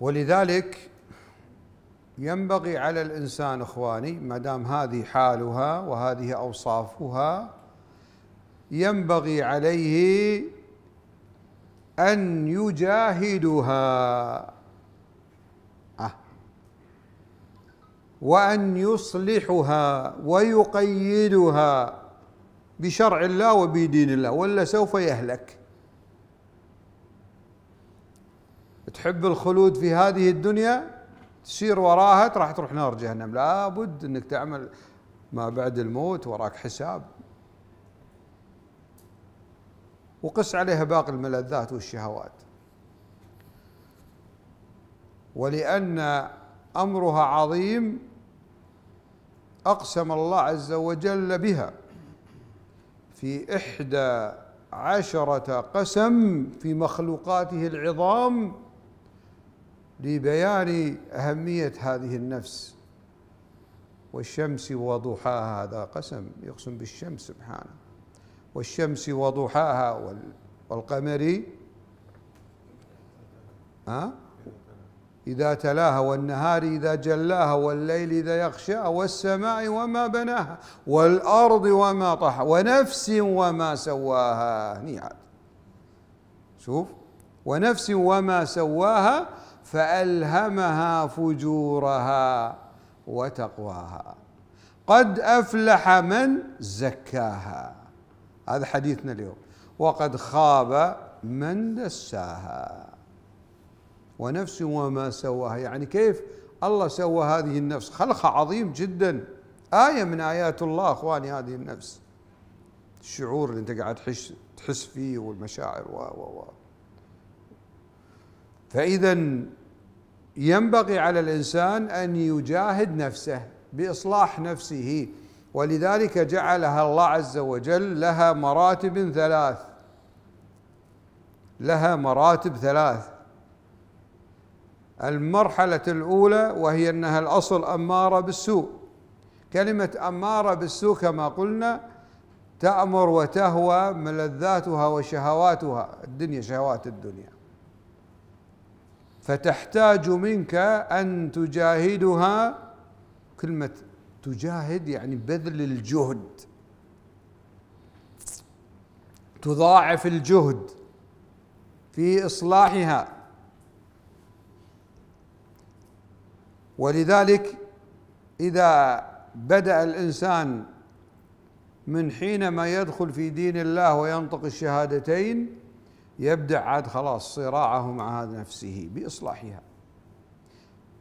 ولذلك ينبغي على الانسان اخواني ما دام هذه حالها وهذه اوصافها ينبغي عليه ان يجاهدها آه. وان يصلحها ويقيدها بشرع الله وبدين الله ولا سوف يهلك تحب الخلود في هذه الدنيا تسير وراها راح تروح نار جهنم لابد انك تعمل ما بعد الموت وراك حساب وقس عليها باقي الملذات والشهوات ولأن أمرها عظيم أقسم الله عز وجل بها في إحدى عشرة قسم في مخلوقاته العظام لبيان أهمية هذه النفس والشمس وضحاها هذا قسم يقسم بالشمس سبحانه والشمس وضحاها والقمر ها إذا تلاها والنهار إذا جلاها والليل إذا يغشاها والسماء وما بناها والأرض وما طحا ونفس وما سواها نعم عاد شوف ونفس وما سواها فألهمها فجورها وتقواها قد أفلح من زكاها هذا حديثنا اليوم وقد خاب من دساها ونفس وما سواها يعني كيف الله سوى هذه النفس خلقها عظيم جدا آية من آيات الله أخواني هذه النفس الشعور اللي أنت قاعد تحس فيه والمشاعر و و و فإذا ينبغي على الإنسان أن يجاهد نفسه بإصلاح نفسه ولذلك جعلها الله عز وجل لها مراتب ثلاث لها مراتب ثلاث المرحلة الأولى وهي أنها الأصل أمارة بالسوء كلمة أمارة بالسوء كما قلنا تأمر وتهوى ملذاتها وشهواتها الدنيا شهوات الدنيا فتحتاج منك أن تجاهدها كلمة تجاهد يعني بذل الجهد تضاعف الجهد في إصلاحها ولذلك إذا بدأ الإنسان من حينما يدخل في دين الله وينطق الشهادتين يبدأ عاد خلاص صراعه مع نفسه بإصلاحها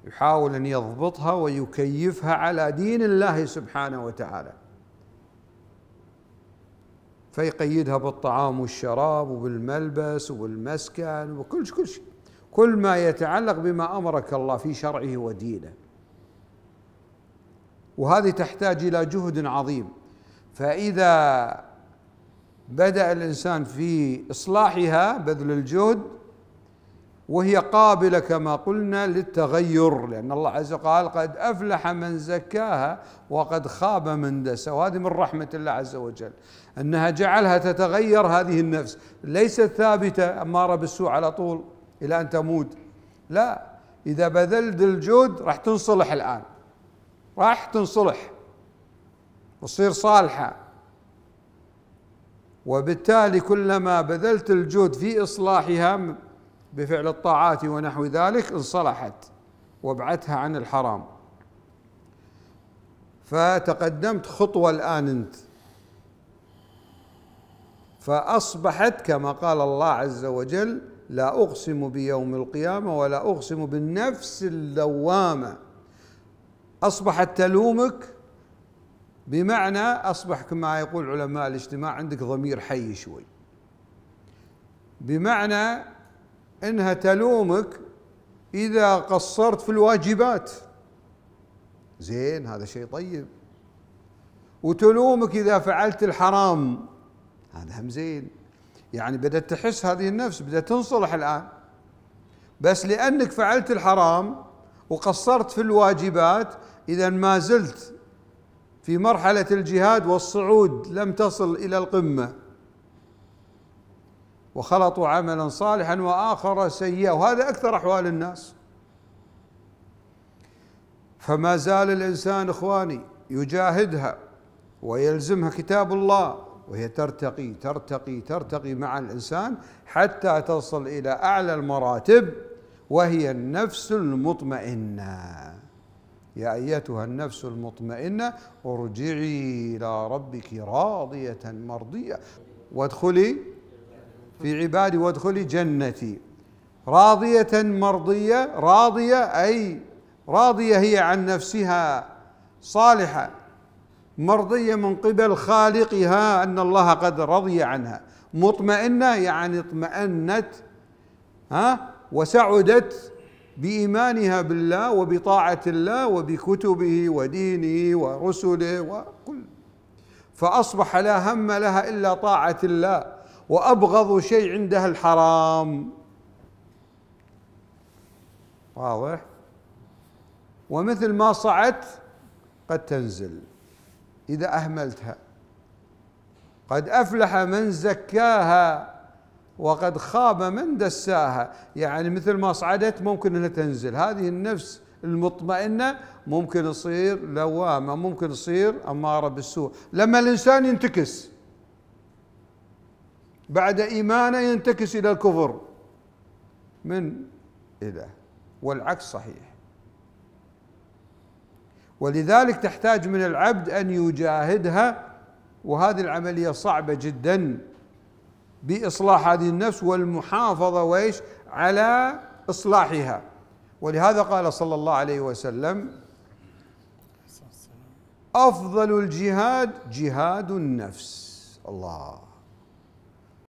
يحاول أن يضبطها ويكيفها على دين الله سبحانه وتعالى فيقيدها بالطعام والشراب وبالملبس وبالمسكن وكل كل شيء كل ما يتعلق بما امرك الله في شرعه ودينه وهذه تحتاج الى جهد عظيم فاذا بدأ الإنسان في إصلاحها بذل الجهد وهي قابلة كما قلنا للتغير لأن الله عز وجل قال قد أفلح من زكاها وقد خاب من دسا وهذه من رحمة الله عز وجل أنها جعلها تتغير هذه النفس ليست ثابتة أمارة بالسوء على طول إلى أن تموت لا إذا بذلت الجهد راح تنصلح الآن راح تنصلح وتصير صالحة وبالتالي كلما بذلت الجهد في إصلاحها بفعل الطاعات ونحو ذلك انصلحت وابعدتها عن الحرام فتقدمت خطوة الآن أنت فأصبحت كما قال الله عز وجل لا أقسم بيوم القيامة ولا أقسم بالنفس اللوامة أصبحت تلومك بمعنى أصبح كما يقول علماء الاجتماع عندك ضمير حي شوي بمعنى أنها تلومك إذا قصرت في الواجبات زين هذا شيء طيب وتلومك إذا فعلت الحرام هذا هم زين يعني بدأت تحس هذه النفس بدأت تنصلح الآن بس لأنك فعلت الحرام وقصرت في الواجبات إذا ما زلت في مرحله الجهاد والصعود لم تصل الى القمه وخلطوا عملا صالحا واخر سيئا وهذا اكثر احوال الناس فما زال الانسان اخواني يجاهدها ويلزمها كتاب الله وهي ترتقي ترتقي ترتقي مع الانسان حتى تصل الى اعلى المراتب وهي النفس المطمئنه يا أيتها النفس المطمئنة ارجعي إلى ربك راضية مرضية وادخلي في عبادي وادخلي جنتي راضية مرضية راضية أي راضية هي عن نفسها صالحة مرضية من قبل خالقها أن الله قد رضي عنها مطمئنة يعني اطمأنت ها وسعدت بإيمانها بالله وبطاعة الله وبكتبه ودينه ورسله وكل فأصبح لا هم لها إلا طاعة الله وأبغض شيء عندها الحرام واضح ومثل ما صعت قد تنزل إذا أهملتها قد أفلح من زكاها وقد خاب من دساها يعني مثل ما صعدت ممكن انها تنزل هذه النفس المطمئنه ممكن تصير لوامه ممكن تصير اماره بالسوء لما الانسان ينتكس بعد ايمانه ينتكس الى الكفر من اذا والعكس صحيح ولذلك تحتاج من العبد ان يجاهدها وهذه العمليه صعبه جدا بإصلاح هذه النفس والمحافظة وإيش على إصلاحها ولهذا قال صلى الله عليه وسلم أفضل الجهاد جهاد النفس الله